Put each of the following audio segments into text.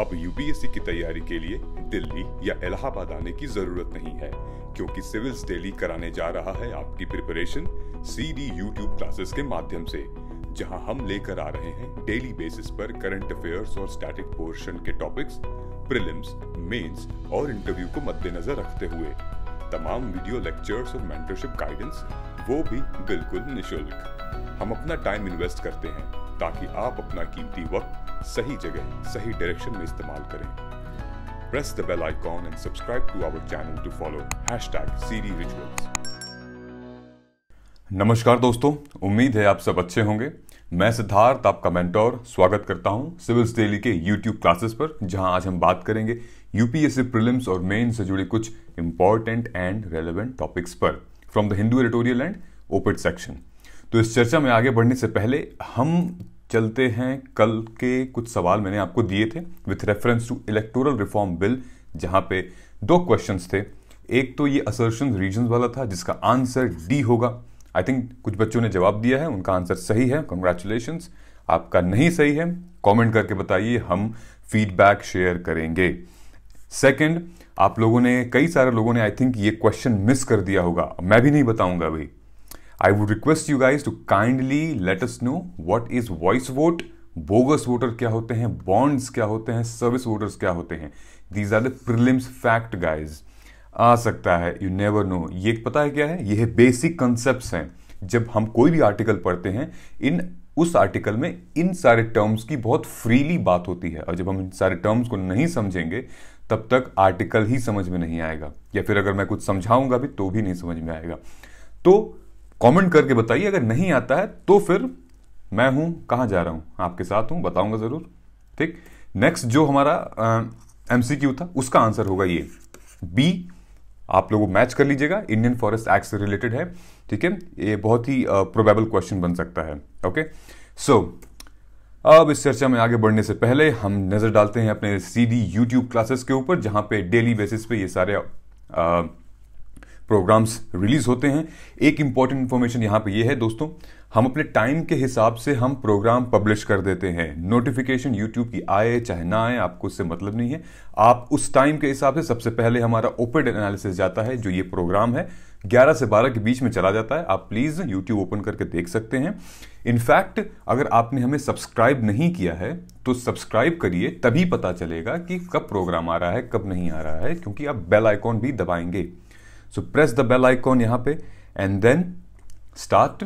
अब यूपीएससी की तैयारी के लिए दिल्ली या इलाहाबाद आने की जरूरत नहीं है क्योंकि सिविल्स डेली कराने जा रहा है आपकी preparation C D YouTube classes के माध्यम से जहां हम लेकर आ रहे हैं डेली बेसिस पर करंट अफेयर्स और स्टैटिक पोर्शन के टॉपिक्स प्रिलिम्स मेंस और इंटरव्यू को मद्देनजर रखते हुए तमाम वीडियो लेक्चर्स और मेंटरशिप गाइडेंस वो भी बिल्कुल निशुल्क हम अपना टाइम इन्वेस्ट करते हैं ताकि आप अपना कीमती वक्त सही जगह सही डायरेक्शन में इस्तेमाल करें press the bell icon and subscribe to our channel to follow hashtag सीरी नमस्कार दोस्तों उम्मीद है आप सब अच्छे होंगे मैं सिद्धार्थ आपका मेंटोर स्वागत करता हूं सिविल्स डेली के यूट्यूब क्लासेस पर जहां आज हम बात करेंगे यूपीएससी प्रीलिम्स और मेन से जुड़े कुछ इंपॉर्टेंट एंड रेलेवेंट टॉपिक्स पर from the Hindu editorial and oped section तो इस चर्चा में आगे बढ़ने से पहले हम चलते हैं कल के कुछ सवाल मैंने आपको दिए थे with reference to electoral reform bill जहां पे दो क्वेश्चन थे एक तो ये असर्शन रीजन वाला था जिसका आंसर डी होगा आई थिंक कुछ बच्चों ने जवाब दिया है उनका आंसर सही है कंग्रेचुलेशन आपका नहीं सही है कमेंट करके बताइए हम फीडबैक शेयर करेंगे सेकंड आप लोगों ने कई सारे लोगों ने आई थिंक ये क्वेश्चन मिस कर दिया होगा मैं भी नहीं बताऊंगा भाई I would request you guys to kindly let us know what is voice vote, bogus voter क्या होते हैं बॉन्ड्स क्या होते हैं सर्विस वोटर्स क्या होते हैं these are the prelims fact guys आ सकता है यू नेवर नो ये पता है क्या है ये है बेसिक कंसेप्ट हैं जब हम कोई भी आर्टिकल पढ़ते हैं इन उस आर्टिकल में इन सारे टर्म्स की बहुत फ्रीली बात होती है और जब हम इन सारे टर्म्स को नहीं समझेंगे तब तक आर्टिकल ही समझ में नहीं आएगा या फिर अगर मैं कुछ समझाऊंगा भी तो भी नहीं समझ में आएगा तो कमेंट करके बताइए अगर नहीं आता है तो फिर मैं हूं कहां जा रहा हूं आपके साथ हूं बताऊंगा जरूर ठीक नेक्स्ट जो हमारा एम था उसका आंसर होगा ये बी आप लोगों मैच कर लीजिएगा इंडियन फॉरेस्ट एक्ट से रिलेटेड है ठीक है ये बहुत ही प्रोबेबल uh, क्वेश्चन बन सकता है ओके सो so, अब इस चर्चा में आगे बढ़ने से पहले हम नज़र डालते हैं अपने सीडी यूट्यूब क्लासेस के ऊपर जहां पे डेली बेसिस पे ये सारे uh, प्रोग्राम्स रिलीज़ होते हैं एक इंपॉर्टेंट इन्फॉर्मेशन यहाँ पे ये है दोस्तों हम अपने टाइम के हिसाब से हम प्रोग्राम पब्लिश कर देते हैं नोटिफिकेशन यूट्यूब की आए चाहे ना आए आपको उससे मतलब नहीं है आप उस टाइम के हिसाब से सबसे पहले हमारा ओपन एनालिसिस जाता है जो ये प्रोग्राम है 11 से 12 के बीच में चला जाता है आप प्लीज़ यूट्यूब ओपन करके देख सकते हैं इनफैक्ट अगर आपने हमें सब्सक्राइब नहीं किया है तो सब्सक्राइब करिए तभी पता चलेगा कि कब प्रोग्राम आ रहा है कब नहीं आ रहा है क्योंकि आप बेल आइकॉन भी दबाएंगे so press the bell icon यहां पे and then start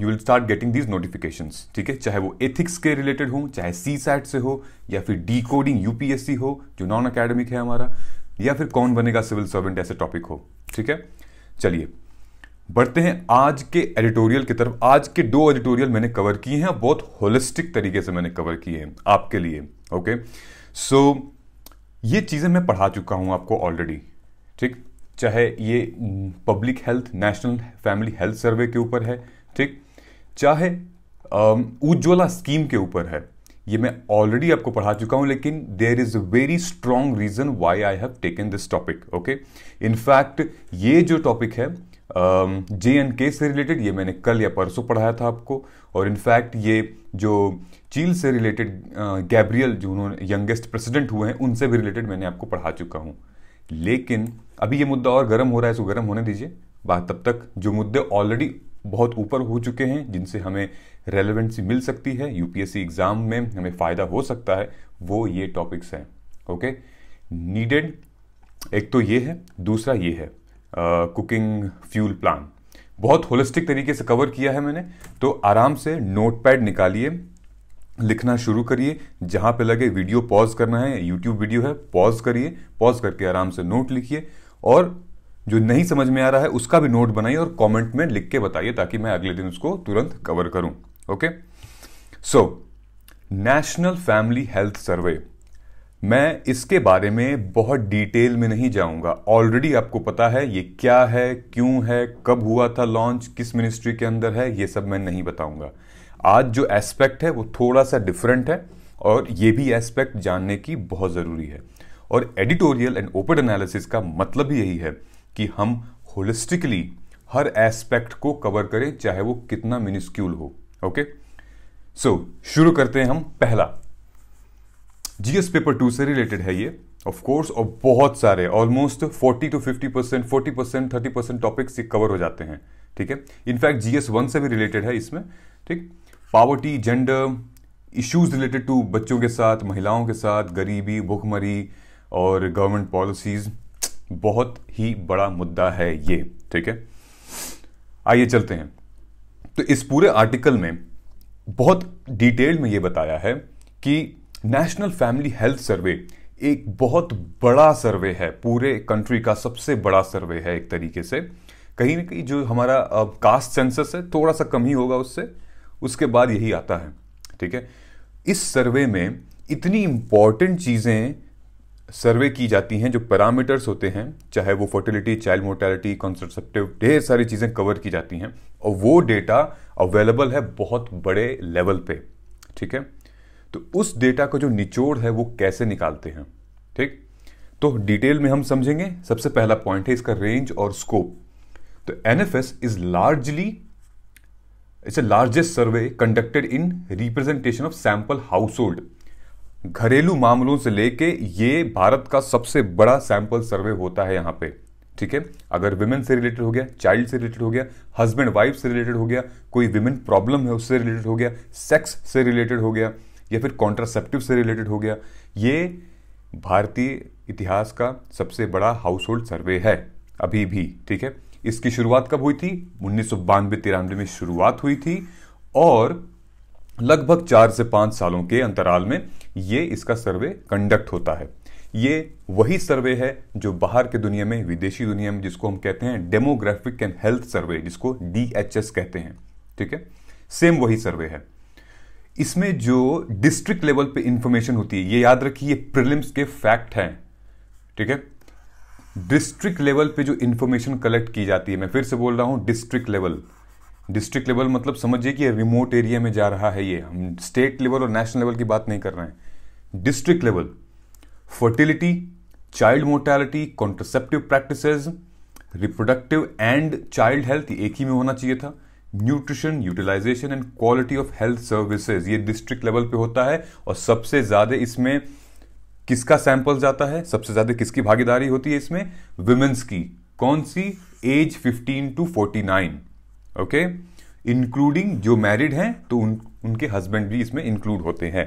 you will start getting these notification ठीक है चाहे वो एथिक्स के रिलेटेड हो चाहे सी सैट से हो या फिर डी कोडिंग यूपीएससी हो जो नॉन अकेडमिक है हमारा या फिर कौन बनेगा सिविल सर्वेंट ऐसे टॉपिक हो ठीक है चलिए बढ़ते हैं आज के एडिटोरियल की तरफ आज के दो एडिटोरियल मैंने कवर किए हैं बहुत होलिस्टिक तरीके से मैंने कवर किए हैं आपके लिए ओके सो so, ये चीज़ें मैं पढ़ा चुका हूं आपको ऑलरेडी ठीक चाहे ये public health national family health survey के ऊपर है ठीक चाहे उज्ज्वला स्कीम के ऊपर है ये मैं ऑलरेडी आपको पढ़ा चुका हूं लेकिन there is a very strong reason why I have taken this topic okay in fact ये जो टॉपिक है जे एंड के से रिलेटेड ये मैंने कल या परसों पढ़ाया था आपको और इनफैक्ट ये जो चील से रिलेटेड गैब्रियल जो उन्होंने यंगेस्ट प्रेसिडेंट हुए हैं उनसे भी रिलेटेड मैंने आपको पढ़ा चुका हूँ लेकिन अभी ये मुद्दा और गर्म हो रहा है सो गर्म होने दीजिए बात तब तक जो मुद्दे ऑलरेडी बहुत ऊपर हो चुके हैं जिनसे हमें रेलिवेंसी मिल सकती है यूपीएससी एग्जाम में हमें फ़ायदा हो सकता है वो ये टॉपिक्स हैं ओके नीडेड एक तो ये है दूसरा ये है कुकिंग फ्यूल प्लान बहुत होलिस्टिक तरीके से कवर किया है मैंने तो आराम से नोट पैड निकालिए लिखना शुरू करिए जहां पे लगे वीडियो पॉज करना है यूट्यूब वीडियो है पॉज करिए पॉज करके आराम से नोट लिखिए और जो नहीं समझ में आ रहा है उसका भी नोट बनाइए और कमेंट में लिख के बताइए ताकि मैं अगले दिन उसको तुरंत कवर करूं okay so national family health survey मैं इसके बारे में बहुत डिटेल में नहीं जाऊंगा ऑलरेडी आपको पता है ये क्या है क्यों है कब हुआ था लॉन्च किस मिनिस्ट्री के अंदर है ये सब मैं नहीं बताऊंगा आज जो एस्पेक्ट है वो थोड़ा सा डिफरेंट है और ये भी एस्पेक्ट जानने की बहुत ज़रूरी है और एडिटोरियल एंड ओपन एनालिसिस का मतलब यही है कि हम होलिस्टिकली हर एस्पेक्ट को कवर करें चाहे वो कितना मिनिस्क्यूल हो ओके सो so, शुरू करते हैं हम पहला जीएस पेपर टू से रिलेटेड है ये ऑफ कोर्स और बहुत सारे almost 40 to 50 percent forty percent thirty percent topics cover हो जाते हैं ठीक है इनफैक्ट जीएस वन से भी रिलेटेड है इसमें ठीक poverty gender issues related to बच्चों के साथ महिलाओं के साथ गरीबी भुखमरी और गवर्नमेंट पॉलिसीज़ बहुत ही बड़ा मुद्दा है ये ठीक है आइए चलते हैं तो इस पूरे आर्टिकल में बहुत डिटेल में ये बताया है कि नेशनल फैमिली हेल्थ सर्वे एक बहुत बड़ा सर्वे है पूरे कंट्री का सबसे बड़ा सर्वे है एक तरीके से कहीं ना कहीं जो हमारा कास्ट सेंसस है थोड़ा सा कम ही होगा उससे उसके बाद यही आता है ठीक है इस सर्वे में इतनी इंपॉर्टेंट चीज़ें सर्वे की जाती हैं जो पैरामीटर्स होते हैं चाहे वो फर्टिलिटी चाइल्ड मोर्टेलिटी कॉन्सेप्टिव ढेर सारी चीज़ें कवर की जाती हैं और वो डेटा अवेलेबल है बहुत बड़े लेवल पे ठीक है तो उस डेटा का जो निचोड़ है वो कैसे निकालते हैं ठीक तो डिटेल में हम समझेंगे सबसे पहला पॉइंट है इसका रेंज और स्कोप तो N F S is largely a largest survey conducted in representation of sample household घरेलू मामलों से लेके ये भारत का सबसे बड़ा सैंपल सर्वे होता है यहाँ पे ठीक है अगर विमेन से रिलेटेड हो गया चाइल्ड से रिलेटेड हो गया हस्बैंड वाइफ से रिलेटेड हो गया कोई विमेन प्रॉब्लम है उससे रिलेटेड हो गया सेक्स से रिलेटेड हो गया या फिर कॉन्ट्रासेप्टिव से रिलेटेड हो गया ये भारतीय इतिहास का सबसे बड़ा हाउस होल्ड सर्वे है अभी भी ठीक है इसकी शुरुआत कब हुई थी उन्नीस सौ बानवे तिरानवे में शुरुआत हुई थी और लगभग चार से पांच सालों के अंतराल में ये इसका सर्वे कंडक्ट होता है ये वही सर्वे है जो बाहर के दुनिया में विदेशी दुनिया में जिसको हम कहते हैं डेमोग्राफिक एंड हेल्थ सर्वे जिसको डी कहते हैं ठीक है सेम वही सर्वे है इसमें जो डिस्ट्रिक्ट लेवल पे इंफॉर्मेशन होती है ये याद रखिए ये प्रिलिम्स के फैक्ट हैं ठीक है डिस्ट्रिक्ट लेवल पे जो इन्फॉर्मेशन कलेक्ट की जाती है मैं फिर से बोल रहा हूँ डिस्ट्रिक्ट लेवल डिस्ट्रिक्ट लेवल मतलब समझिए कि रिमोट एरिया में जा रहा है ये हम स्टेट लेवल और नेशनल लेवल की बात नहीं कर रहे हैं district level fertility child mortality contraceptive practice reproductive and child health एक ही में होना चाहिए था nutrition utilization and quality of health services ये डिस्ट्रिक्ट लेवल पे होता है और सबसे ज़्यादा इसमें किसका सैंपल जाता है सबसे ज्यादा किसकी भागीदारी होती है इसमें वुमेन्स की कौन सी एज 15 टू 49 ओके इंक्लूडिंग जो मैरिड हैं तो उन, उनके हस्बैंड भी इसमें इंक्लूड होते हैं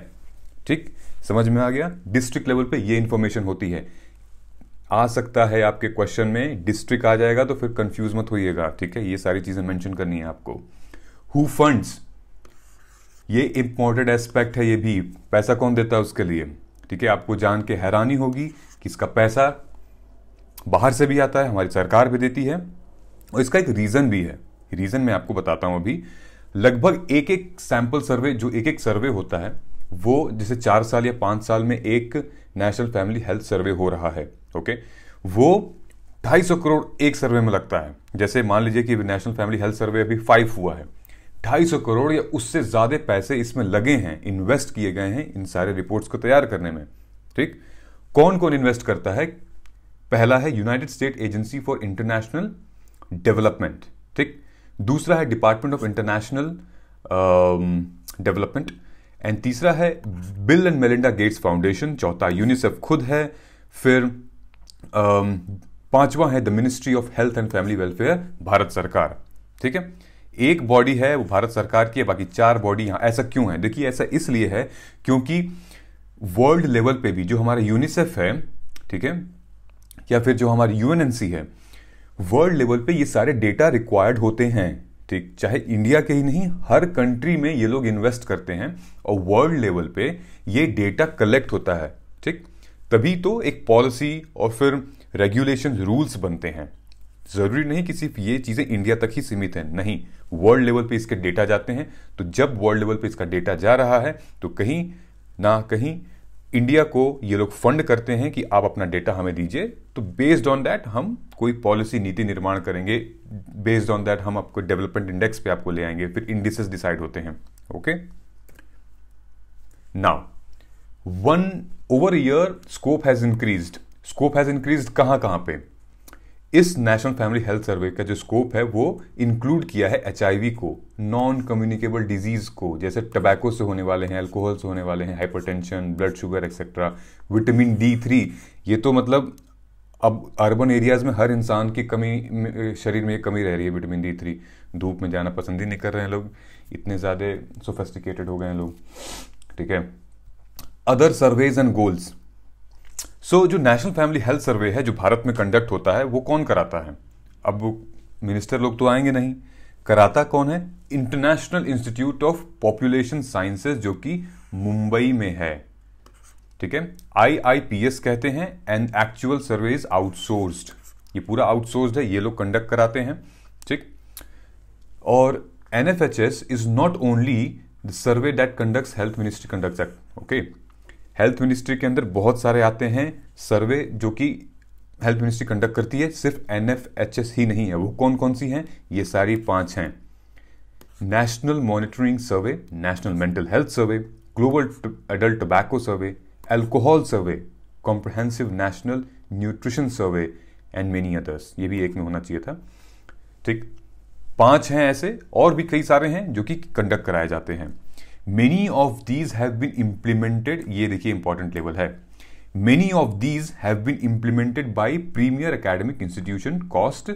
ठीक समझ में आ गया डिस्ट्रिक्ट लेवल पे ये इंफॉर्मेशन होती है आ सकता है आपके क्वेश्चन में डिस्ट्रिक्ट आ जाएगा तो फिर कंफ्यूज मत होइएगा ठीक है ये सारी चीजें मेंशन करनी है आपको हु फंड्स ये इंपॉर्टेंट एस्पेक्ट है ये भी पैसा कौन देता है उसके लिए ठीक है आपको जान के हैरानी होगी कि इसका पैसा बाहर से भी आता है हमारी सरकार भी देती है और इसका एक रीज़न भी है रीज़न मैं आपको बताता हूं अभी लगभग एक एक सैंपल सर्वे जो एक एक सर्वे होता है वो जैसे चार साल या पांच साल में एक नेशनल फैमिली हेल्थ सर्वे हो रहा है ओके वो ढाई सौ करोड़ एक सर्वे में लगता है जैसे मान लीजिए कि नेशनल फैमिली हेल्थ सर्वे अभी फाइव हुआ है ढाई सौ करोड़ या उससे ज़्यादा पैसे इसमें लगे हैं इन्वेस्ट किए गए हैं इन सारे रिपोर्ट्स को तैयार करने में ठीक कौन कौन इन्वेस्ट करता है पहला है United State agency for international development ठीक दूसरा है department of international development and तीसरा है Bill and Melinda Gates foundation चौथा यूनिसेफ खुद है फिर um, पांचवा है the ministry of health and family welfare Bharat सरकार ठीक है एक बॉडी है वो भारत सरकार की है बाकी चार बॉडी यहां ऐसा क्यों है देखिए ऐसा इसलिए है क्योंकि वर्ल्ड लेवल पे भी जो हमारा यूनिसेफ है ठीक है या फिर जो हमारी यूएनएनसी है वर्ल्ड लेवल पे ये सारे डेटा रिक्वायर्ड होते हैं ठीक चाहे इंडिया के ही नहीं हर कंट्री में ये लोग इन्वेस्ट करते हैं और वर्ल्ड लेवल पे ये डेटा कलेक्ट होता है ठीक तभी तो एक पॉलिसी और फिर रेगुलेशन रूल्स बनते हैं ज़रूरी नहीं कि सिर्फ ये चीज़ें इंडिया तक ही सीमित हैं नहीं वर्ल्ड लेवल पे इसके डेटा जाते हैं तो जब वर्ल्ड लेवल पे इसका डेटा जा रहा है तो कहीं ना कहीं इंडिया को ये लोग फंड करते हैं कि आप अपना डेटा हमें दीजिए तो बेस्ड ऑन दैट हम कोई पॉलिसी नीति निर्माण करेंगे बेस्ड ऑन दैट हम आपको डेवलपमेंट इंडेक्स पे आपको ले आएंगे फिर इंडिसेस डिसाइड होते हैं okay now one over year scope has increased scope has increased कहां कहां पे इस नेशनल फैमिली हेल्थ सर्वे का जो स्कोप है वो इंक्लूड किया है एच को नॉन कम्युनिकेबल डिजीज को जैसे टबैको से होने वाले हैं अल्कोहल से होने वाले हैं hypertension blood sugar etcetera vitamin D three ये तो मतलब अब अर्बन एरियाज़ में हर इंसान की कमी शरीर में कमी रह रही है विटामिन डी थ्री धूप में जाना पसंद ही नहीं कर रहे हैं लोग इतने ज़्यादा सोफेस्टिकेटेड हो गए हैं लोग ठीक है other surveys and goals so so, जो नेशनल फैमिली हेल्थ सर्वे है जो भारत में कंडक्ट होता है वो कौन कराता है अब मिनिस्टर लोग तो आएंगे नहीं कराता कौन है international institute of population sciences जो कि मुंबई में है ठीक है आईआईपीएस कहते हैं and actual survey is outsourced ये पूरा आउटसोर्स्ड है ये लोग कंडक्ट कराते हैं ठीक और NFHS is not only the survey that conduct health ministry conduct okay health ministry के अंदर बहुत सारे आते हैं सर्वे जो कि हेल्थ मिनिस्ट्री कंडक्ट करती है सिर्फ एन ही नहीं है वो कौन कौन सी हैं ये सारी पांच हैं national monitoring survey national mental health survey global adult tobacco survey alcohol survey comprehensive national nutrition survey and many others ये भी एक में होना चाहिए था ठीक पांच हैं ऐसे और भी कई सारे हैं जो कि कंडक्ट कराए जाते हैं many of these have been implemented ये देखिए इंपॉर्टेंट लेवल है many of these have been implemented by premier academic institution cost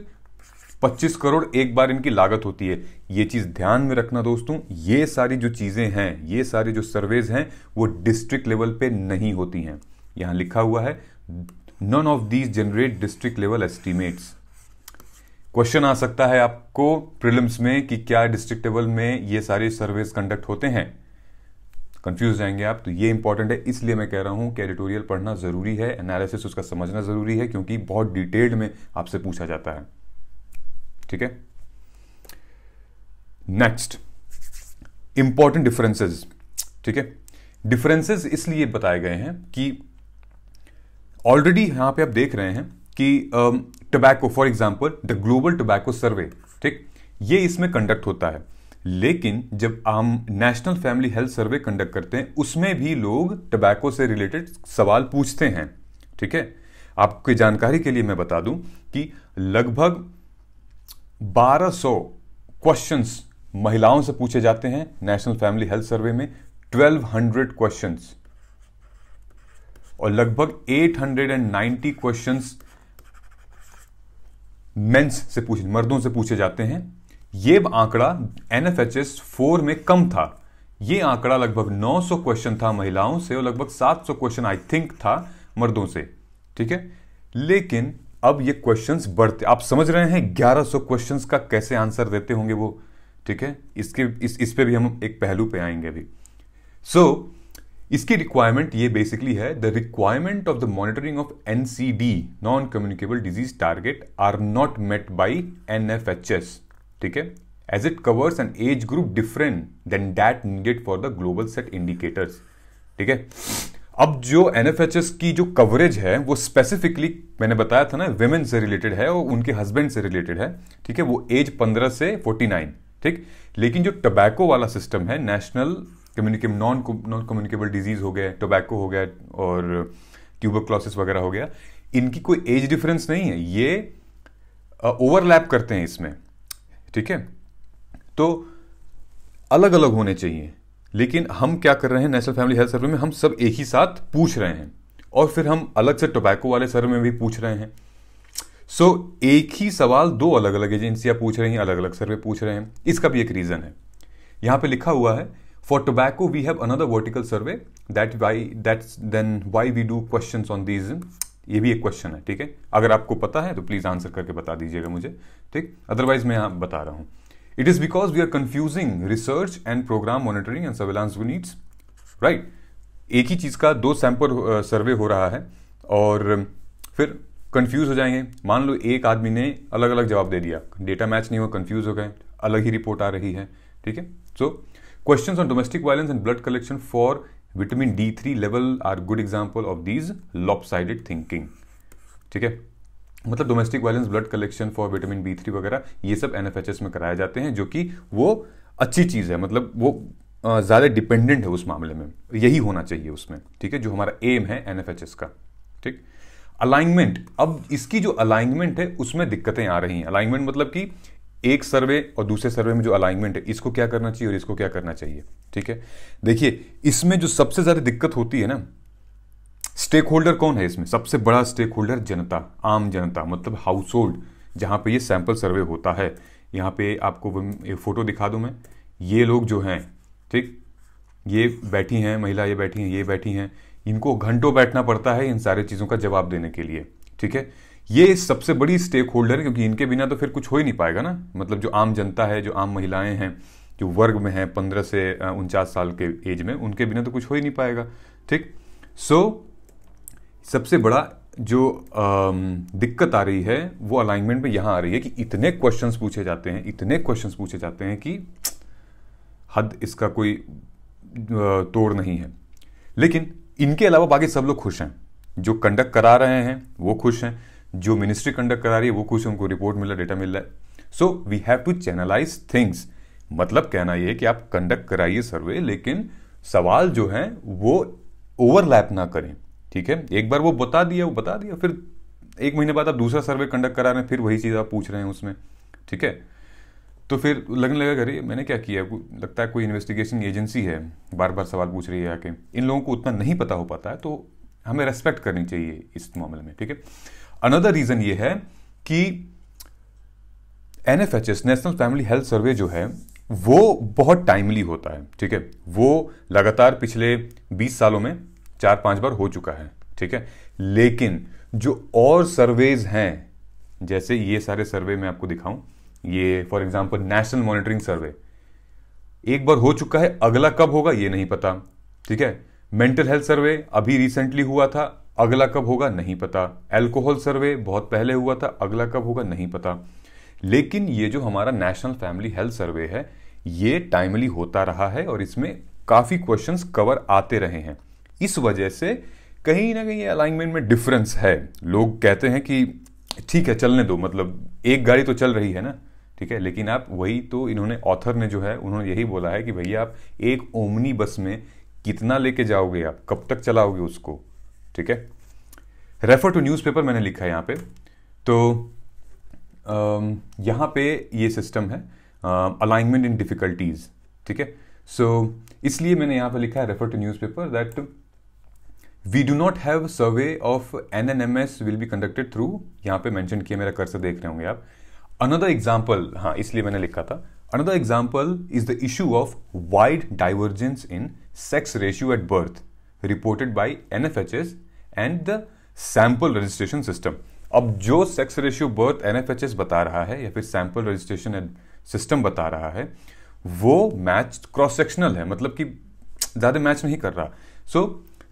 25 crore एक बार इनकी लागत होती है ये चीज़ ध्यान में रखना दोस्तों ये सारी जो चीज़ें हैं ये सारे जो सर्वेज हैं वो डिस्ट्रिक्ट लेवल पे नहीं होती हैं यहां लिखा हुआ है none of these generate district level estimates question आ सकता है आपको प्रिलिम्स में कि क्या डिस्ट्रिक्ट लेवल में ये सारे सर्वेस कंडक्ट होते हैं कंफ्यूज जाएंगे आप तो ये इंपॉर्टेंट है इसलिए मैं कह रहा हूं कि एडिटोरियल पढ़ना जरूरी है एनालिसिस उसका समझना जरूरी है क्योंकि बहुत डिटेल्ड में आपसे पूछा जाता है ठीक है नेक्स्ट इंपॉर्टेंट डिफरेंसेस ठीक है डिफरेंसेस इसलिए बताए गए हैं कि ऑलरेडी यहां पे आप देख रहे हैं कि tobacco for example the global tobacco survey ठीक ये इसमें कंडक्ट होता है लेकिन जब हम national family health survey conduct करते हैं उसमें भी लोग टबैको से रिलेटेड सवाल पूछते हैं ठीक है आपकी जानकारी के लिए मैं बता दूं कि लगभग 1200 क्वेश्चंस महिलाओं से पूछे जाते हैं नेशनल फैमिली हेल्थ सर्वे में 1200 क्वेश्चंस और लगभग 890 क्वेश्चंस मेंस से पूछे मर्दों से पूछे जाते हैं ये आंकड़ा N F H S four में कम था ये आंकड़ा लगभग 900 क्वेश्चन था महिलाओं से और लगभग 700 क्वेश्चन आई थिंक था मर्दों से ठीक है लेकिन अब ये क्वेश्चंस बढ़ते आप समझ रहे हैं 1100 क्वेश्चंस का कैसे आंसर देते होंगे वो ठीक है इसके इस इस पे भी हम एक पहलू पे आएंगे अभी सो so, इसकी रिक्वायरमेंट ये बेसिकली है the requirement of the monitoring of N C D non communicable disease target are not met by N F H S ठीक है as it covers an age group different than that needed for the global set indicators ठीक है अब जो N की जो coverage है वो स्पेसिफिकली मैंने बताया था ना वेमेन से रिलेटेड है और उनके हस्बैंड से रिलेटेड है ठीक है वो एज 15 से 49 ठीक लेकिन जो टबैको वाला सिस्टम है national communicable non non communicable disease हो गया टोबैको हो गया और ट्यूबरक्लोसिस वगैरह हो गया इनकी कोई एज डिफरेंस नहीं है ये ओवरलैप uh, करते हैं इसमें ठीक है तो अलग अलग होने चाहिए लेकिन हम क्या कर रहे हैं नेशनल फैमिली हेल्थ सर्वे में हम सब एक ही साथ पूछ रहे हैं और फिर हम अलग से टोबैको वाले सर्वे में भी पूछ रहे हैं सो so, एक ही सवाल दो अलग अलग एजेंसियां पूछ रही हैं अलग अलग सर्वे पूछ रहे हैं इसका भी एक रीज़न है यहां पे लिखा हुआ है For tobacco, we have another vertical survey. That why that's then why we do questions on these. ये भी एक क्वेश्चन है ठीक है अगर आपको पता है तो प्लीज आंसर करके बता दीजिएगा मुझे ठीक अदरवाइज मैं यहाँ बता रहा हूँ it is because we are confusing research and program monitoring and surveillance needs right एक ही चीज का दो सैंपल सर्वे हो रहा है और फिर कंफ्यूज हो जाएंगे मान लो एक आदमी ने अलग अलग जवाब दे दिया डेटा मैच नहीं हुआ कंफ्यूज हो गए अलग ही रिपोर्ट आ रही है ठीक है सो so, Questions on domestic violence and blood collection for vitamin D3 level are good example of these lopsided thinking. ठीक है मतलब domestic violence blood collection for vitamin B three वगैरह ये सब एन में कराए जाते हैं जो कि वो अच्छी चीज़ है मतलब वो ज़्यादा डिपेंडेंट है उस मामले में यही होना चाहिए उसमें ठीक है जो हमारा एम है एन का ठीक अलाइनमेंट अब इसकी जो अलाइनमेंट है उसमें दिक्कतें आ रही हैं अलाइनमेंट मतलब कि एक सर्वे और दूसरे सर्वे में जो अलाइनमेंट है इसको क्या करना चाहिए और इसको क्या करना चाहिए ठीक है देखिए इसमें जो सबसे ज़्यादा दिक्कत होती है ना स्टेक होल्डर कौन है इसमें सबसे बड़ा स्टेक होल्डर जनता आम जनता मतलब हाउस होल्ड जहां पर यह सैंपल सर्वे होता है यहां पर आपको फोटो दिखा दू मैं ये लोग जो हैं ठीक ये बैठी हैं महिला ये बैठी हैं ये बैठी हैं इनको घंटों बैठना पड़ता है इन सारी चीज़ों का जवाब देने के लिए ठीक है ये सबसे बड़ी स्टेक होल्डर है क्योंकि इनके बिना तो फिर कुछ हो ही नहीं पाएगा ना मतलब जो आम जनता है जो आम महिलाएं हैं जो वर्ग में हैं पंद्रह से उनचास साल के एज में उनके बिना तो कुछ हो ही नहीं पाएगा ठीक सो so, सबसे बड़ा जो आ, दिक्कत आ रही है वो अलाइनमेंट में यहाँ आ रही है कि इतने क्वेश्चंस पूछे जाते हैं इतने क्वेश्चंस पूछे जाते हैं कि हद इसका कोई तोड़ नहीं है लेकिन इनके अलावा बाकी सब लोग खुश हैं जो कंडक्ट करा रहे हैं वो खुश हैं जो मिनिस्ट्री कंडक्ट करा रही है वो कुछ उनको रिपोर्ट मिल रहा डेटा मिल रहा है so we have to channelize things मतलब कहना यह कि आप कंडक्ट कराइए सर्वे लेकिन सवाल जो है वो ओवरलैप ना करें ठीक है एक बार वो बता दिया वो बता दिया फिर एक महीने बाद आप दूसरा सर्वे कंडक्ट करा रहे हैं फिर वही चीज़ आप पूछ रहे हैं उसमें ठीक है तो फिर लगने लगा अरे मैंने क्या किया लगता है कोई इन्वेस्टिगेशन एजेंसी है बार बार सवाल पूछ रही है आके इन लोगों को उतना नहीं पता हो पाता है तो हमें रेस्पेक्ट करनी चाहिए इस मामले में ठीक है अनदर रीज़न ये है कि N F H S national family health survey जो है वो बहुत टाइमली होता है ठीक है वो लगातार पिछले 20 सालों में चार पांच बार हो चुका है ठीक है लेकिन जो और सर्वेज हैं जैसे ये सारे सर्वे मैं आपको दिखाऊं ये for example national monitoring survey एक बार हो चुका है अगला कब होगा ये नहीं पता ठीक है मेंटल हेल्थ सर्वे अभी रिसेंटली हुआ था अगला कब होगा नहीं पता एल्कोहल सर्वे बहुत पहले हुआ था अगला कब होगा नहीं पता लेकिन ये जो हमारा नेशनल फैमिली हेल्थ सर्वे है ये टाइमली होता रहा है और इसमें काफ़ी क्वेश्चंस कवर आते रहे हैं इस वजह से कहीं ना कहीं अलाइनमेंट में डिफरेंस है लोग कहते हैं कि ठीक है चलने दो मतलब एक गाड़ी तो चल रही है ना ठीक है लेकिन आप वही तो इन्होंने ऑथर ने जो है उन्होंने यही बोला है कि भैया आप एक ओमनी बस में कितना लेके जाओगे आप कब तक चलाओगे उसको ठीक है रेफर टू न्यूज़पेपर मैंने लिखा है यहाँ पे तो यहाँ पे ये सिस्टम है अलाइनमेंट इन डिफ़िकल्टीज़ ठीक है सो इसलिए मैंने यहाँ पे लिखा है refer to newspaper that we do not have survey of N N M S will be conducted through यहाँ पे मैंशन किया मेरा कर्सर देख रहे होंगे आप अनदर एग्जाम्पल हाँ इसलिए मैंने लिखा था another example is the issue of wide divergence in sex ratio at birth reported by N F H S and the sample registration system अब जो सेक्स रेशियो बर्थ एन बता रहा है या फिर सैंपल रजिस्ट्रेशन सिस्टम बता रहा है वो मैच क्रॉस सेक्शनल है मतलब कि ज़्यादा मैच नहीं कर रहा so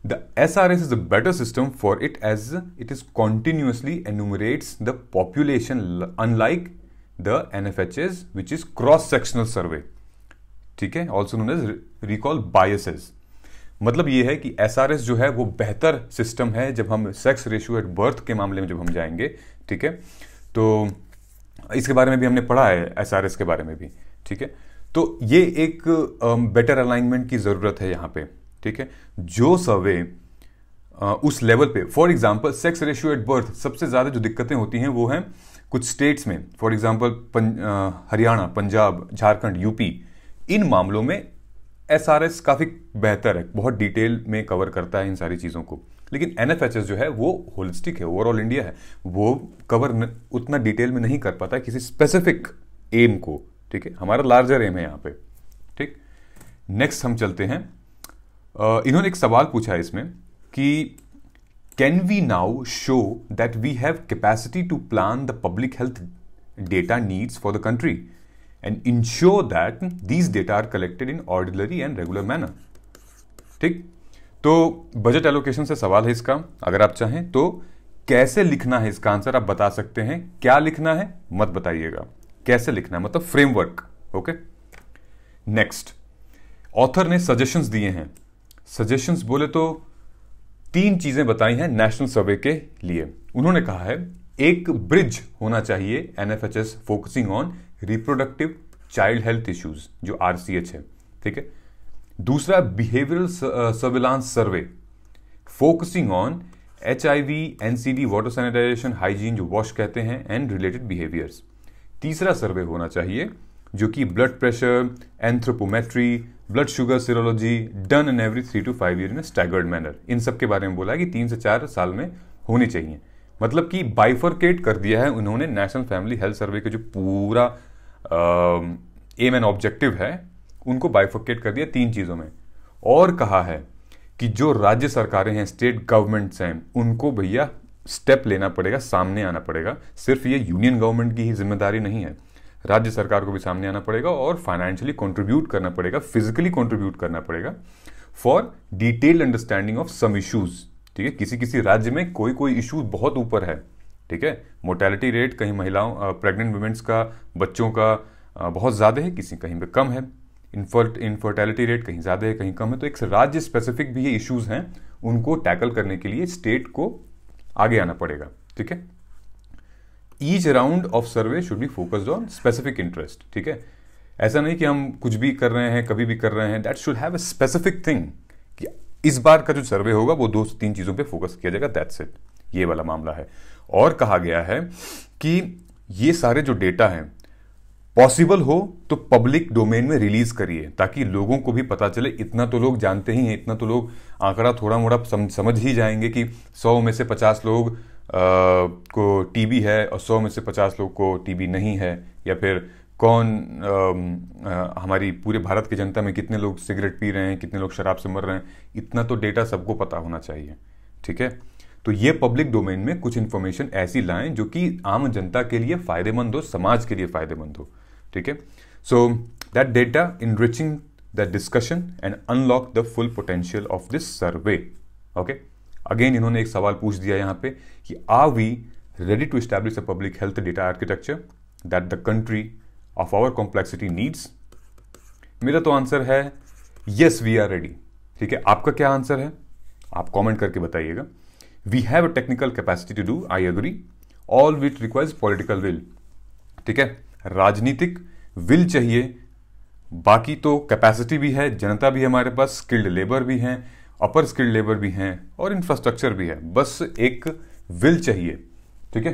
the S R S is a better system for it as it is continuously enumerates the population unlike the N F H as which is cross sectional survey ठीक है also known as recall biases मतलब ये है कि S जो है वो बेहतर सिस्टम है जब हम सेक्स रेशियो एट बर्थ के मामले में जब हम जाएंगे ठीक है तो इसके बारे में भी हमने पढ़ा है एस के बारे में भी ठीक है तो ये एक बेटर अलाइनमेंट की ज़रूरत है यहाँ पे ठीक है जो सर्वे उस लेवल पे for example sex ratio at birth सबसे ज़्यादा जो दिक्कतें होती हैं वो हैं कुछ स्टेट्स में for example Haryana Punjab Jharkhand UP इन मामलों में एस आर एस काफ़ी बेहतर है बहुत डिटेल में कवर करता है इन सारी चीज़ों को लेकिन एन एफ एच एस जो है वो होलिस्टिक है ओवरऑल इंडिया है वो कवर न, उतना डिटेल में नहीं कर पाता किसी स्पेसिफिक एम को ठीक है हमारा लार्जर एम है यहाँ पे ठीक नेक्स्ट हम चलते हैं इन्होंने एक सवाल पूछा है इसमें कि can we now show that we have capacity to plan the public health data needs for the country and ensure that these data are collected in ordinary and regular manner ठीक तो बजट एलोकेशन से सवाल है इसका अगर आप चाहें तो कैसे लिखना है इसका आंसर आप बता सकते हैं क्या लिखना है मत बताइएगा कैसे लिखना है मतलब फ्रेमवर्क ओके नेक्स्ट ऑथर ने सजेशंस दिए हैं सजेशंस बोले तो तीन चीजें बताई हैं नेशनल सर्वे के लिए उन्होंने कहा है एक ब्रिज होना चाहिए NFHS focusing on reproductive child health issues जो आरसीएच है ठीक है दूसरा behavioural surveillance survey focusing on H I V N C D water sanitization hygiene जो वॉश कहते हैं एंड रिलेटेड बिहेवियर्स तीसरा सर्वे होना चाहिए जो कि blood pressure anthropometry blood sugar serology done in every three to five year in staggered manner इन सब के बारे में बोला है कि तीन से चार साल में होनी चाहिए मतलब कि बाइफरकेट कर दिया है उन्होंने नेशनल फैमिली हेल्थ सर्वे का जो पूरा एम एंड ऑब्जेक्टिव है उनको बाइफरकेट कर दिया तीन चीज़ों में और कहा है कि जो राज्य सरकारें हैं स्टेट गवर्नमेंट्स हैं उनको भैया स्टेप लेना पड़ेगा सामने आना पड़ेगा सिर्फ ये यूनियन गवर्नमेंट की ही जिम्मेदारी नहीं है राज्य सरकार को भी सामने आना पड़ेगा और फाइनेंशियली कंट्रीब्यूट करना पड़ेगा फिजिकली कंट्रीब्यूट करना पड़ेगा for detailed understanding of some issues ठीक है किसी किसी राज्य में कोई कोई इशू बहुत ऊपर है ठीक है मोर्टेलिटी रेट कहीं महिलाओं प्रेग्नेंट वुमेंस का बच्चों का बहुत ज़्यादा है किसी कहीं पर कम है इनफर्ट इनफर्टेलिटी रेट कहीं ज़्यादा है कहीं कम है तो एक राज्य स्पेसिफिक भी ये इश्यूज़ हैं उनको टैकल करने के लिए स्टेट को आगे आना पड़ेगा ठीक है each round of survey should be focused on specific interest ठीक है ऐसा नहीं कि हम कुछ भी कर रहे हैं कभी भी कर रहे हैं that should have a specific thing इस बार का जो सर्वे होगा वो दो से तीन चीज़ों पे फोकस किया जाएगा दैट्स इट ये वाला मामला है और कहा गया है कि ये सारे जो डेटा हैं पॉसिबल हो तो पब्लिक डोमेन में रिलीज करिए ताकि लोगों को भी पता चले इतना तो लोग जानते ही हैं इतना तो लोग आंकड़ा थोड़ा मोड़ा सम, समझ ही जाएंगे कि 100 में से 50 लोग आ, को टीबी है और 100 में से 50 लोग को टीबी नहीं है या फिर कौन आ, आ, हमारी पूरे भारत की जनता में कितने लोग सिगरेट पी रहे हैं कितने लोग शराब से मर रहे हैं इतना तो डेटा सबको पता होना चाहिए ठीक है तो ये पब्लिक डोमेन में कुछ इन्फॉर्मेशन ऐसी लाएं जो कि आम जनता के लिए फायदेमंद हो समाज के लिए फायदेमंद हो ठीक है so that data enriching the discussion and unlock the full potential of this survey okay again इन्होंने एक सवाल पूछ दिया यहाँ पे कि are we ready to establish a public health data architecture that the country of our complexity needs मेरा तो आंसर है यस वी आर रेडी ठीक है आपका क्या आंसर है आप कमेंट करके बताइएगा we have a technical capacity to do I agree all which requires political will ठीक है राजनीतिक विल चाहिए बाकी तो कैपेसिटी भी है जनता भी हमारे पास स्किल्ड लेबर भी हैं अपर स्किल्ड लेबर भी हैं और इंफ्रास्ट्रक्चर भी है बस एक विल चाहिए ठीक है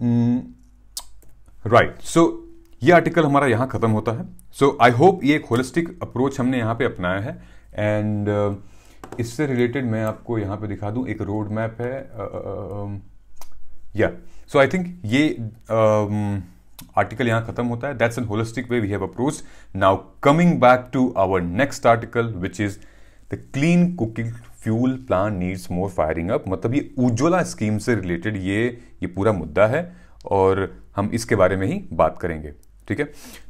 hmm, right right. So so, ये आर्टिकल हमारा यहां खत्म होता है सो आई होप ये एक होलिस्टिक अप्रोच हमने यहां पे अपनाया है एंड uh, इससे रिलेटेड मैं आपको यहां पे दिखा दू एक रोड मैप है या सो आई थिंक ये आर्टिकल uh, यहां खत्म होता है that's an holistic way we have approach now coming back to our next article which is the clean cooking fuel plan needs more firing up मतलब ये Ujjwala scheme से related ये ये पूरा मुद्दा है और हम इसके बारे में ही बात करेंगे ठीक है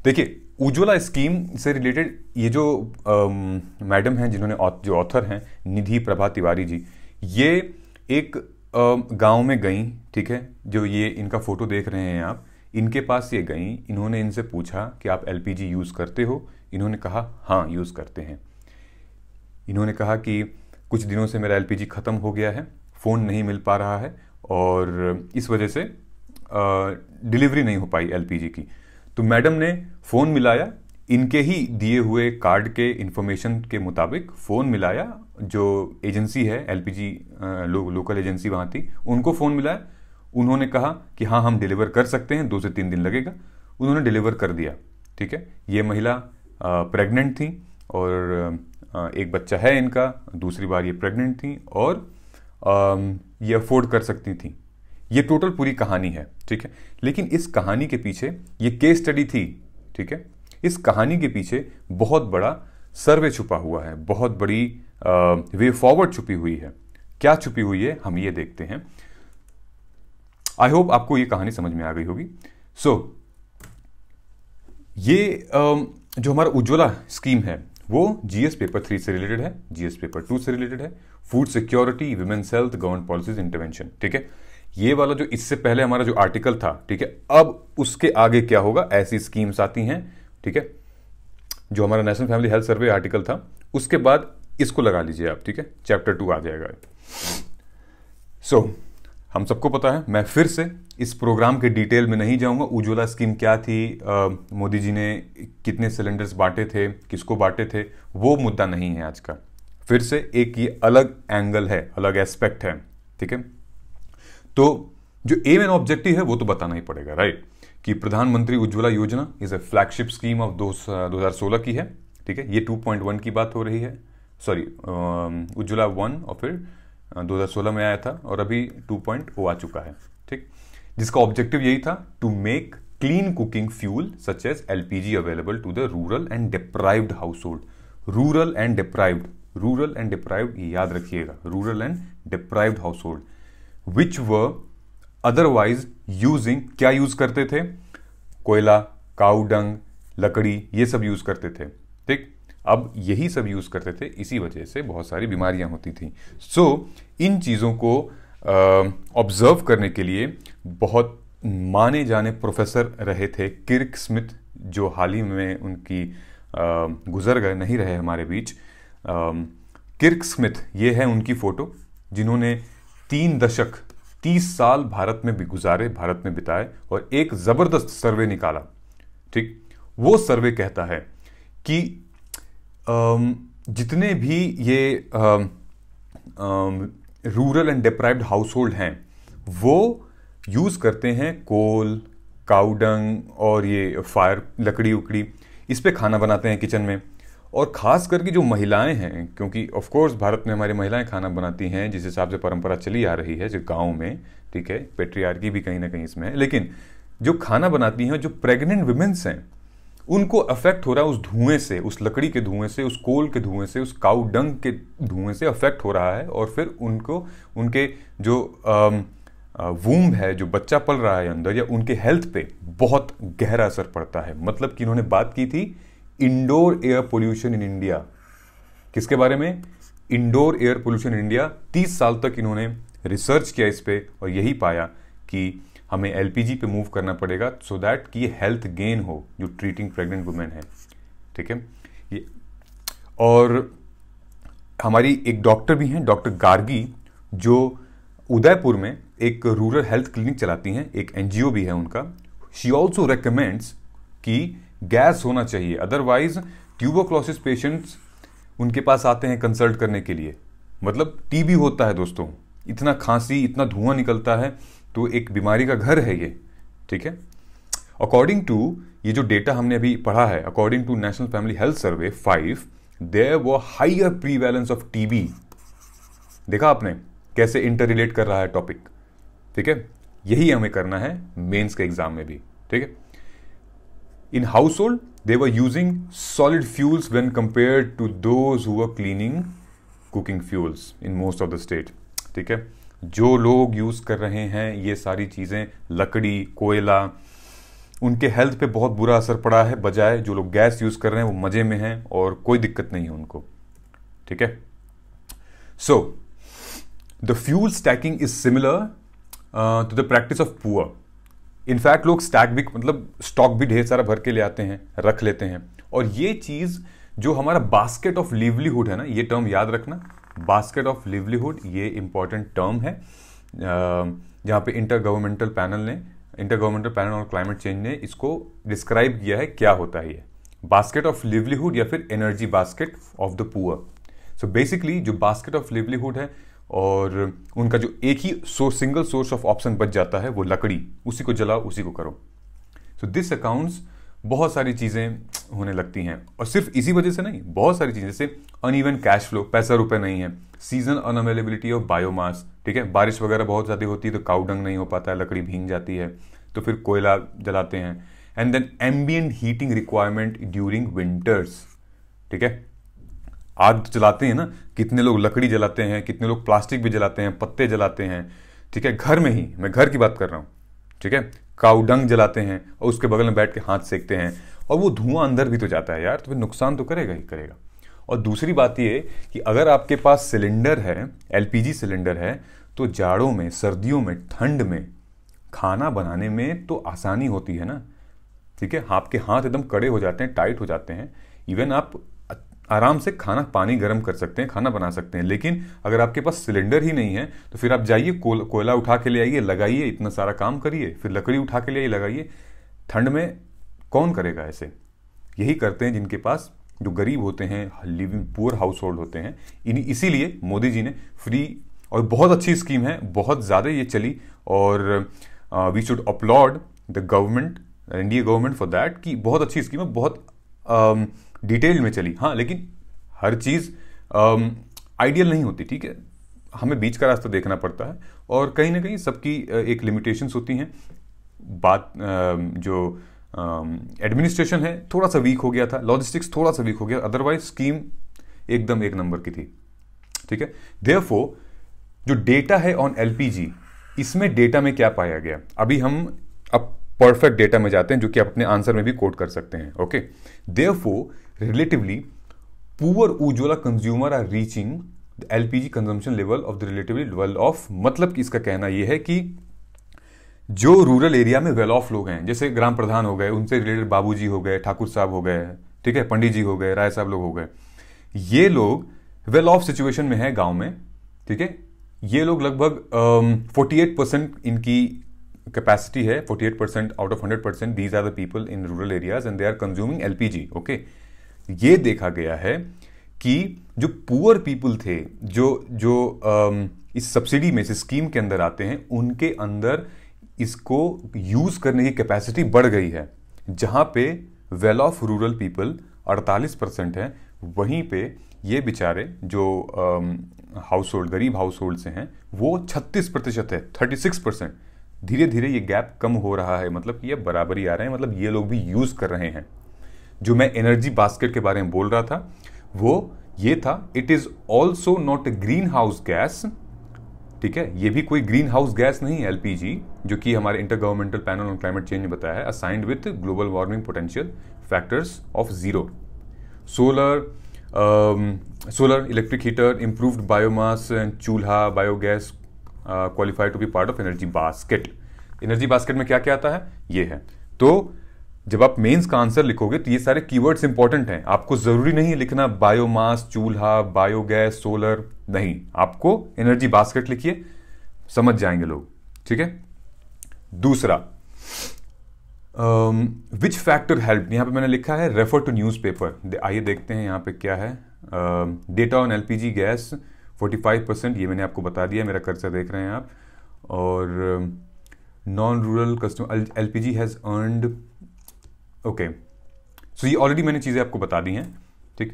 देखिए उज्ज्वला स्कीम से रिलेटेड ये जो मैडम हैं जिन्होंने जो ऑथर हैं निधि प्रभा तिवारी जी ये एक गांव में गई ठीक है जो ये इनका फोटो देख रहे हैं आप इनके पास ये गई इन्होंने इनसे पूछा कि आप एल यूज़ करते हो इन्होंने कहा हाँ यूज़ करते हैं इन्होंने कहा कि कुछ दिनों से मेरा एल ख़त्म हो गया है फ़ोन नहीं मिल पा रहा है और इस वजह से डिलीवरी नहीं हो पाई एल की तो मैडम ने फ़ोन मिलाया इनके ही दिए हुए कार्ड के इन्फॉर्मेशन के मुताबिक फ़ोन मिलाया जो एजेंसी है एलपीजी लो, लोकल एजेंसी वहाँ थी उनको फ़ोन मिलाया उन्होंने कहा कि हाँ हम डिलीवर कर सकते हैं दो से तीन दिन लगेगा उन्होंने डिलीवर कर दिया ठीक है ये महिला प्रेग्नेंट थी और एक बच्चा है इनका दूसरी बार ये प्रेग्नेंट थी और ये अफोर्ड कर सकती थी ये टोटल पूरी कहानी है ठीक है लेकिन इस कहानी के पीछे ये केस स्टडी थी ठीक है इस कहानी के पीछे बहुत बड़ा सर्वे छुपा हुआ है बहुत बड़ी वे फॉरवर्ड छुपी हुई है क्या छुपी हुई है हम ये देखते हैं आई होप आपको ये कहानी समझ में आ गई होगी सो so, ये uh, जो हमारा उज्ज्वला स्कीम है वो जीएस पेपर थ्री से रिलेटेड है जीएस पेपर टू से रिलेटेड है food security women's health government policies intervention ठीक है ये वाला जो इससे पहले हमारा जो आर्टिकल था ठीक है अब उसके आगे क्या होगा ऐसी स्कीम्स आती हैं ठीक है जो हमारा national family health survey article था उसके बाद इसको लगा लीजिए आप ठीक है चैप्टर टू आ जाएगा सो so, हम सबको पता है मैं फिर से इस प्रोग्राम के डिटेल में नहीं जाऊंगा उज्ज्वला स्कीम क्या थी मोदी जी ने कितने सिलेंडर्स बांटे थे किसको बांटे थे वो मुद्दा नहीं है आज का फिर से एक ये अलग एंगल है अलग एस्पेक्ट है ठीक है तो जो एम एंड ऑब्जेक्टिव है वो तो बताना ही पड़ेगा राइट कि Pradhanmantri Ujjwala Yojana is a flagship scheme of दो हजार सोलह की है ठीक है ये 2.1 की बात हो रही है सॉरी um, उज्ज्वला वन और फिर 2016 uh, में आया था और अभी 2.0 आ चुका है ठीक जिसका ऑब्जेक्टिव यही था to make clean cooking fuel such as LPG available to the rural and deprived household rural and deprived rural and deprived याद रखिएगा rural and deprived household which were otherwise using क्या use करते थे कोयला cow dung लकड़ी ये सब use करते थे ठीक अब यही सब यूज करते थे इसी वजह से बहुत सारी बीमारियां होती थी सो so, इन चीज़ों को ऑब्जर्व करने के लिए बहुत माने जाने प्रोफेसर रहे थे किर्क स्मिथ जो हाल ही में उनकी uh, गुजर गए नहीं रहे हमारे बीच uh, किर्क स्मिथ ये है उनकी फ़ोटो जिन्होंने तीन दशक तीस साल भारत में भी गुजारे भारत में बिताए और एक ज़बरदस्त सर्वे निकाला ठीक वो सर्वे कहता है कि जितने भी ये rural and deprived household हैं वो यूज़ करते हैं कोल काउडंग और ये फायर लकड़ी उकड़ी इस पर खाना बनाते हैं किचन में और ख़ास करके जो महिलाएं हैं क्योंकि ऑफ कोर्स भारत में हमारी महिलाएं खाना बनाती हैं जिस हिसाब से परंपरा चली आ रही है जो गाँव में ठीक है पेट्रियार्की भी कहीं ना कहीं इसमें है लेकिन जो खाना बनाती हैं जो प्रेग्नेंट वुमेंस हैं उनको अफेक्ट हो रहा है उस धुएं से उस लकड़ी के धुएं से उस कोल के धुएं से उस काउ डंग के धुएं से अफेक्ट हो रहा है और फिर उनको उनके जो वूम्ब है जो बच्चा पल रहा है अंदर या उनके हेल्थ पे बहुत गहरा असर पड़ता है मतलब कि इन्होंने बात की थी indoor air pollution in India किसके बारे में indoor air pollution in India तीस साल तक इन्होंने रिसर्च किया इस पर और यही पाया कि हमें एल पे मूव करना पड़ेगा सो so दैट कि हेल्थ गेन हो जो ट्रीटिंग प्रेग्नेंट वुमेन है ठीक है ये और हमारी एक डॉक्टर भी हैं डॉक्टर गार्गी जो उदयपुर में एक रूरल हेल्थ क्लिनिक चलाती हैं एक एनजीओ भी है उनका शी ऑल्सो रिकमेंड्स कि गैस होना चाहिए अदरवाइज ट्यूबोक्लोसिस पेशेंट्स उनके पास आते हैं कंसल्ट करने के लिए मतलब टीबी होता है दोस्तों इतना खांसी इतना धुआं निकलता है तो एक बीमारी का घर है ये ठीक है अकॉर्डिंग टू ये जो डेटा हमने अभी पढ़ा है according to national family health survey five there वो हाइयर बैलेंस ऑफ टीबी देखा आपने कैसे इंटर रिलेट कर रहा है टॉपिक ठीक है यही हमें करना है मेंस के एग्जाम में भी ठीक है In household, they were using solid fuels when compared to those who were cleaning cooking fuels in most of the state. ठीक है जो लोग यूज़ कर रहे हैं ये सारी चीज़ें लकड़ी कोयला उनके हेल्थ पे बहुत बुरा असर पड़ा है बजाय जो लोग गैस यूज़ कर रहे हैं वो मज़े में हैं और कोई दिक्कत नहीं है उनको ठीक है so the fuel stacking is similar to the practice of poor in fact लोग स्टैक भी मतलब स्टॉक भी ढेर सारा भर के ले आते हैं रख लेते हैं और ये चीज़ जो हमारा बास्केट ऑफ लिवलीहुड है ना ये टर्म याद रखना बास्केट ऑफ लिवलीहुड ये इंपॉर्टेंट टर्म है जहाँ पे इंटर गवर्नमेंटल पैनल ने इंटर गवर्नमेंटल पैनल और क्लाइमेट चेंज ने इसको डिस्क्राइब किया है क्या होता है ये बास्केट ऑफ लिवलीहुड या फिर energy basket of the poor so basically जो बास्केट ऑफ लिवलीहुड है और उनका जो एक ही source single source of option बच जाता है वो लकड़ी उसी को जलाओ उसी को करो सो दिस अकाउंट्स बहुत सारी चीज़ें होने लगती हैं और सिर्फ इसी वजह से नहीं बहुत सारी चीज़ें जैसे अनइवन कैश फ्लो पैसा रुपये नहीं है सीजन अनअवेलेबिलिटी ऑफ बायोमास ठीक है बारिश वगैरह बहुत ज़्यादा होती है तो काउडंग नहीं हो पाता है लकड़ी भींग जाती है तो फिर कोयला जलाते हैं and then ambient heating requirement during winters ठीक है आग जलाते हैं ना कितने लोग लकड़ी जलाते हैं कितने लोग प्लास्टिक भी जलाते हैं पत्ते जलाते हैं ठीक है घर में ही मैं घर की बात कर रहा हूँ ठीक है काउडंग जलाते हैं और उसके बगल में बैठ के हाथ सेकते हैं और वो धुआं अंदर भी तो जाता है यार तो फिर नुकसान तो करेगा ही करेगा और दूसरी बात ये कि अगर आपके पास सिलेंडर है एल सिलेंडर है तो जाड़ों में सर्दियों में ठंड में खाना बनाने में तो आसानी होती है ना ठीक है आपके हाथ एकदम कड़े हो जाते हैं टाइट हो जाते हैं इवन आप आराम से खाना पानी गर्म कर सकते हैं खाना बना सकते हैं लेकिन अगर आपके पास सिलेंडर ही नहीं है तो फिर आप जाइए कोल, कोयला उठा के ले आइए लगाइए इतना सारा काम करिए फिर लकड़ी उठा के ले आइए लगाइए ठंड में कौन करेगा ऐसे यही करते हैं जिनके पास जो गरीब होते हैं लिविंग पुअर हाउस होल्ड होते हैं इन्हीं इसीलिए मोदी जी ने फ्री और बहुत अच्छी स्कीम है बहुत ज़्यादा ये चली और we should applaud the government India government for that कि बहुत अच्छी स्कीम है बहुत uh, डिटेल में चली हाँ लेकिन हर चीज़ आइडियल नहीं होती ठीक है हमें बीच का रास्ता देखना पड़ता है और कहीं ना कहीं सबकी एक लिमिटेशंस होती हैं बात जो एडमिनिस्ट्रेशन है थोड़ा सा वीक हो गया था लॉजिस्टिक्स थोड़ा सा वीक हो गया अदरवाइज स्कीम एकदम एक नंबर की थी ठीक है देयरफॉर जो डेटा है ऑन एल इसमें डेटा में क्या पाया गया अभी हम अब परफेक्ट डेटा में जाते हैं जो कि आप अपने आंसर में भी कोट कर सकते हैं okay therefore relatively poor Ujwala consumer are reaching the LPG consumption level of the relatively well off मतलब कि इसका कहना यह है कि जो रूरल एरिया में वेल ऑफ लोग हैं जैसे ग्राम प्रधान हो गए उनसे रिलेटेड जी हो गए ठाकुर साहब हो गए ठीक है पंडित जी हो गए राय साहब लोग हो गए ये लोग वेल ऑफ सिचुएशन में है गांव में ठीक है ये लोग लगभग फोर्टी एट परसेंट इनकी कैपेसिटी है forty eight percent out of hundred percent these are the people in rural areas and they are consuming L P G okay ये देखा गया है कि जो पुअर पीपल थे जो जो इस सब्सिडी में से स्कीम के अंदर आते हैं उनके अंदर इसको यूज़ करने की कैपेसिटी बढ़ गई है जहाँ पे well off rural people 48 percent है वहीं पे ये बेचारे जो हाउस होल्ड गरीब हाउस होल्ड से हैं वो 36 प्रतिशत है 36 परसेंट धीरे धीरे ये गैप कम हो रहा है मतलब कि ये बराबरी आ रहे हैं मतलब ये लोग भी यूज़ कर रहे हैं जो मैं एनर्जी बास्केट के बारे में बोल रहा था वो ये था it is also not a greenhouse gas ठीक है ये भी कोई ग्रीन हाउस गैस नहीं है एलपीजी जो कि हमारे intergovernmental panel on climate change ने बताया है assigned with global warming potential factors of zero solar solar electric heater improved biomass chulha biogas qualified to be part of energy basket energy basket में क्या क्या आता है ये है तो जब आप मेंस का आंसर लिखोगे तो ये सारे कीवर्ड्स इंपॉर्टेंट हैं आपको ज़रूरी नहीं है लिखना बायोमास चूल्हा बायोगैस सोलर नहीं आपको एनर्जी बास्केट लिखिए समझ जाएंगे लोग ठीक है दूसरा विच फैक्टर हेल्प यहां पे मैंने लिखा है रेफर टू न्यूज़ पेपर आइए देखते हैं यहां पे क्या है data on LPG gas 45 percent ये मैंने आपको बता दिया मेरा खर्चा देख रहे हैं आप और non rural customer L P G has earned okay so ये ऑलरेडी मैंने चीज़ें आपको बता दी हैं ठीक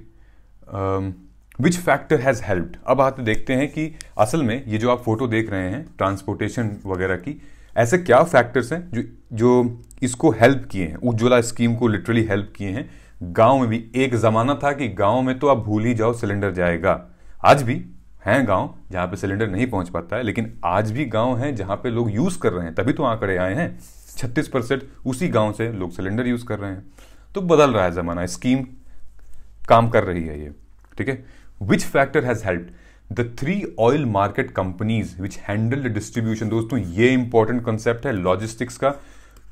विच फैक्टर हैज़ हेल्प्ड अब आते देखते हैं कि असल में ये जो आप फोटो देख रहे हैं ट्रांसपोर्टेशन वगैरह की ऐसे क्या फैक्टर्स हैं जो जो इसको हेल्प किए हैं उज्ज्वला स्कीम को लिटरली हेल्प किए हैं गांव में भी एक ज़माना था कि गांव में तो आप भूल ही जाओ सिलेंडर जाएगा आज भी हैं गांव जहां पे सिलेंडर नहीं पहुंच पाता है लेकिन आज भी गांव हैं जहां पे लोग यूज़ कर रहे हैं तभी तो आंकड़े आए हैं छत्तीस परसेंट उसी गांव से लोग सिलेंडर यूज़ कर रहे हैं तो बदल रहा है ज़माना स्कीम काम कर रही है ये ठीक है which factor has help the three oil market companies which handle the distribution दोस्तों ये इंपॉर्टेंट कंसेप्ट है लॉजिस्टिक्स का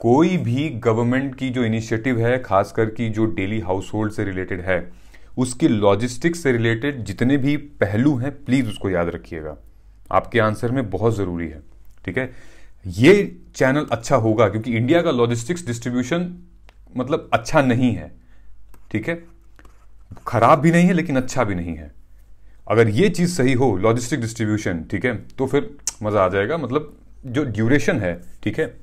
कोई भी गवर्नमेंट की जो इनिशिएटिव है खासकर की जो डेली हाउस होल्ड से रिलेटेड है उसके लॉजिस्टिक्स से रिलेटेड जितने भी पहलू हैं प्लीज़ उसको याद रखिएगा आपके आंसर में बहुत ज़रूरी है ठीक है ये चैनल अच्छा होगा क्योंकि इंडिया का लॉजिस्टिक्स डिस्ट्रीब्यूशन मतलब अच्छा नहीं है ठीक है खराब भी नहीं है लेकिन अच्छा भी नहीं है अगर ये चीज़ सही हो लॉजिस्टिक डिस्ट्रीब्यूशन ठीक है तो फिर मज़ा आ जाएगा मतलब जो ड्यूरेशन है ठीक है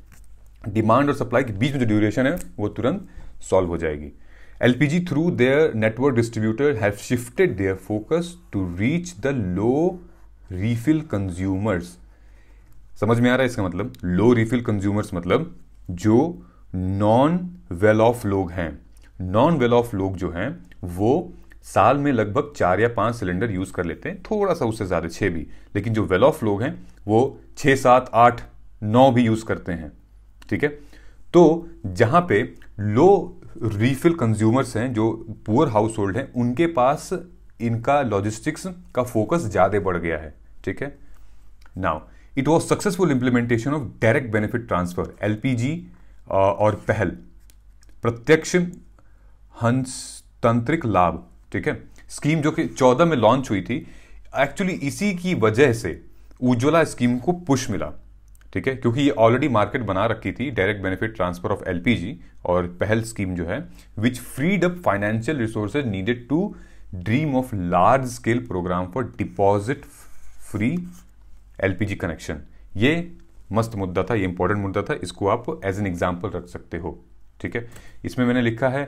डिमांड और सप्लाई के बीच में जो ड्यूरेशन है वो तुरंत सॉल्व हो जाएगी LPG through their network distributor have shifted their focus to reach the low refill consumers समझ में आ रहा है इसका मतलब लो रिफिल कंज्यूमर्स मतलब जो नॉन वेल ऑफ लोग हैं नॉन वेल ऑफ लोग जो हैं वो साल में लगभग चार या पांच सिलेंडर यूज कर लेते हैं थोड़ा सा उससे ज्यादा छह भी लेकिन जो वेल ऑफ लोग हैं वो छः सात आठ नौ भी यूज करते हैं ठीक है तो जहां पे लो रीफिल कंज्यूमर्स हैं जो पुअर हाउस होल्ड हैं उनके पास इनका लॉजिस्टिक्स का फोकस ज़्यादा बढ़ गया है ठीक है now it was successful implementation of direct benefit transfer lpg और पहल प्रत्यक्ष हंसतंत्रिक लाभ ठीक है स्कीम जो कि चौदह में लॉन्च हुई थी एक्चुअली इसी की वजह से उज्ज्वला स्कीम को पुश मिला ठीक है क्योंकि ये ऑलरेडी मार्केट बना रखी थी direct benefit transfer of LPG और पहल स्कीम जो है which freed up financial resources needed to dream of large scale programme for deposit free LPG connection ये मस्त मुद्दा था ये इंपॉर्टेंट मुद्दा था इसको आप एज एन एग्जाम्पल रख सकते हो ठीक है इसमें मैंने लिखा है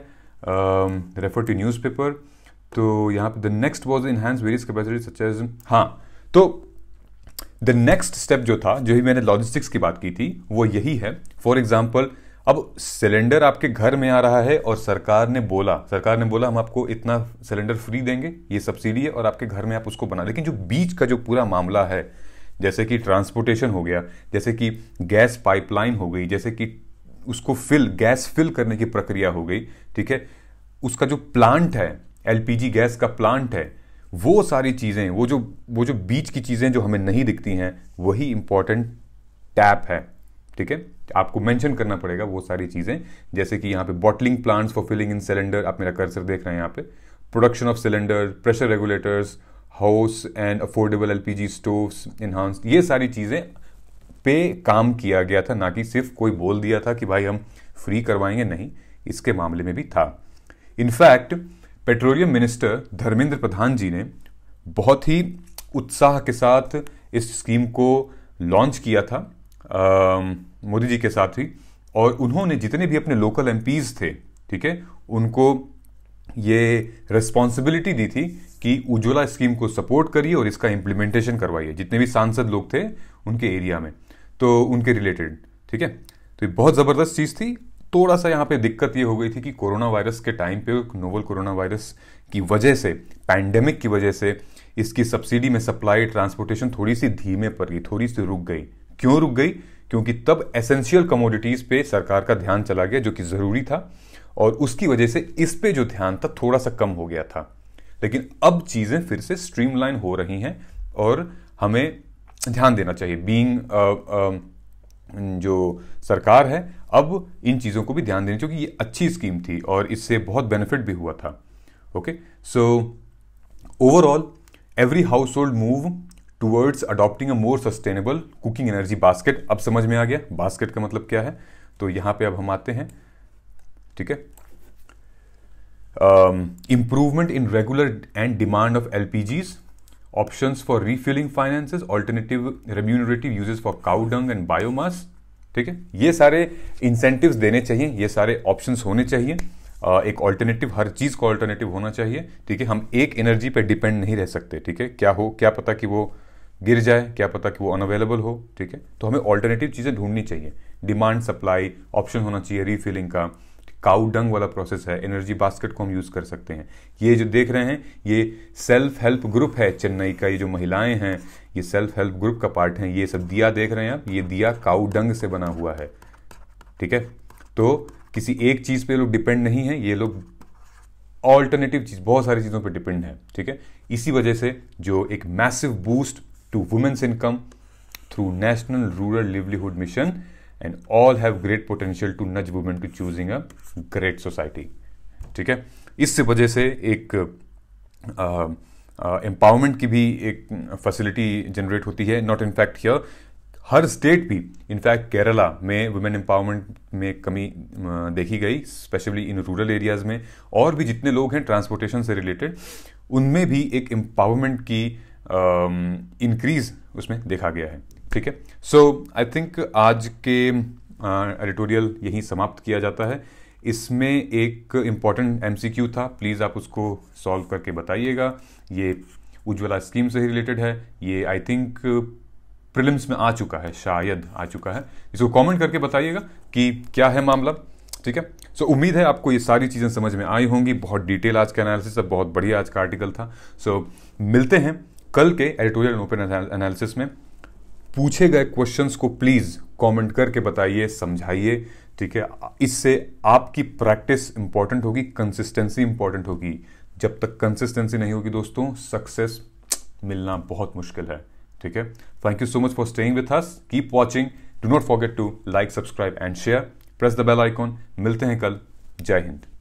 रेफर टू न्यूज़ पेपर तो यहाँ पे the next was enhance various capacity such as हाँ तो द नेक्स्ट स्टेप जो था जो ही मैंने लॉजिस्टिक्स की बात की थी वो यही है फॉर एग्जाम्पल अब सिलेंडर आपके घर में आ रहा है और सरकार ने बोला सरकार ने बोला हम आपको इतना सिलेंडर फ्री देंगे ये सब्सिडी है और आपके घर में आप उसको बना लेकिन जो बीच का जो पूरा मामला है जैसे कि ट्रांसपोर्टेशन हो गया जैसे कि गैस पाइपलाइन हो गई जैसे कि उसको फिल गैस फिल करने की प्रक्रिया हो गई ठीक है उसका जो प्लांट है एलपीजी गैस का प्लांट है वो सारी चीज़ें वो जो वो जो बीच की चीज़ें जो हमें नहीं दिखती हैं वही इंपॉर्टेंट टैप है ठीक है आपको मेंशन करना पड़ेगा वो सारी चीज़ें जैसे कि यहाँ पे bottling plants for filling in cylinder आप मेरा कर्सर देख रहे हैं यहाँ पे production of cylinder pressure regulators hoses and affordable LPG stoves enhance ये सारी चीज़ें पे काम किया गया था ना कि सिर्फ कोई बोल दिया था कि भाई हम फ्री करवाएंगे नहीं इसके मामले में भी था in fact petroleum minister Dharmendra Pradhan ji ने बहुत ही उत्साह के साथ इस स्कीम को लॉन्च किया था मोदी जी के साथ ही और उन्होंने जितने भी अपने लोकल एम थे ठीक है उनको ये रिस्पॉन्सिबिलिटी दी थी कि उज्ज्वला स्कीम को सपोर्ट करिए और इसका इम्प्लीमेंटेशन करवाइए जितने भी सांसद लोग थे उनके एरिया में तो उनके रिलेटेड ठीक है तो ये बहुत ज़बरदस्त चीज़ थी थोड़ा सा यहाँ पे दिक्कत ये हो गई थी कि कोरोना वायरस के टाइम पे नोवल कोरोना वायरस की वजह से पैंडेमिक की वजह से इसकी सब्सिडी में सप्लाई ट्रांसपोर्टेशन थोड़ी सी धीमे पड़ गई थोड़ी सी रुक गई क्यों रुक गई क्योंकि तब एसेंशियल कमोडिटीज़ पे सरकार का ध्यान चला गया जो कि ज़रूरी था और उसकी वजह से इस पे जो ध्यान था थोड़ा सा कम हो गया था लेकिन अब चीज़ें फिर से स्ट्रीमलाइन हो रही हैं और हमें ध्यान देना चाहिए बीइंग uh, um, जो सरकार है अब इन चीज़ों को भी ध्यान देनी चाहिए क्योंकि ये अच्छी स्कीम थी और इससे बहुत बेनिफिट भी हुआ था okay so overall every household move towards adopting a more sustainable cooking energy basket अब समझ में आ गया बास्केट का मतलब क्या है तो यहां पे अब हम आते हैं ठीक है um, improvement in regular and demand of LPGs, options for refilling finances, alternative remunerative uses for cow dung and biomass. ठीक है ये सारे इंसेंटिव देने चाहिए ये सारे ऑप्शन होने चाहिए uh, एक ऑल्टरनेटिव हर चीज़ को ऑल्टरनेटिव होना चाहिए ठीक है हम एक एनर्जी पे डिपेंड नहीं रह सकते ठीक है क्या हो क्या पता कि वो गिर जाए क्या पता कि वो अनअवेलेबल हो ठीक है तो हमें ऑल्टरनेटिव चीज़ें ढूंढनी चाहिए डिमांड सप्लाई ऑप्शन होना चाहिए रीफिलिंग का काउडंग वाला प्रोसेस है एनर्जी बास्केट को हम यूज़ कर सकते हैं ये जो देख रहे हैं ये सेल्फ हेल्प ग्रुप है चेन्नई का ये जो महिलाएं हैं ये सेल्फ हेल्प ग्रुप का पार्ट है ये सब दिया देख रहे हैं आप ये दिया काउडंग से बना हुआ है ठीक है तो किसी एक चीज़ पे लोग डिपेंड नहीं है ये लोग ऑल्टरनेटिव चीज़ बहुत सारी चीज़ों पर डिपेंड है ठीक है इसी वजह से जो एक massive boost to women's income through national rural livelihood mission and all have great potential to nudge women to choosing a great society ठीक है इस वजह से एक एम्पावरमेंट की भी एक फैसिलिटी जनरेट होती है नॉट इनफैक्ट हियर हर स्टेट भी इनफैक्ट केरला में वुमेन एम्पावरमेंट में कमी देखी गई स्पेशली इन रूरल एरियाज़ में और भी जितने लोग हैं ट्रांसपोर्टेशन से रिलेटेड उनमें भी एक एम्पावरमेंट की इंक्रीज उसमें देखा गया है ठीक है सो आई थिंक आज के एडिटोरियल यहीं समाप्त किया जाता है इसमें एक इम्पॉर्टेंट एम था प्लीज़ आप उसको सॉल्व करके बताइएगा ये उज्ज्वला स्कीम से ही रिलेटेड है ये आई थिंक प्रिलिम्स में आ चुका है शायद आ चुका है इसको कमेंट करके बताइएगा कि क्या है मामला ठीक है सो so, उम्मीद है आपको ये सारी चीज़ें समझ में आई होंगी बहुत डिटेल आज का एनालिसिस और बहुत बढ़िया आज का आर्टिकल था सो so, मिलते हैं कल के एडिटोरियल ओपन एनालिसिस में पूछे गए क्वेश्चंस को प्लीज़ कमेंट करके बताइए समझाइए ठीक है इससे आपकी प्रैक्टिस इंपॉर्टेंट होगी कंसिस्टेंसी इंपॉर्टेंट होगी जब तक कंसिस्टेंसी नहीं होगी दोस्तों सक्सेस मिलना बहुत मुश्किल है ठीक है thank you so much for staying with us keep watching do not forget to like subscribe and share press the bell icon मिलते हैं कल जय हिंद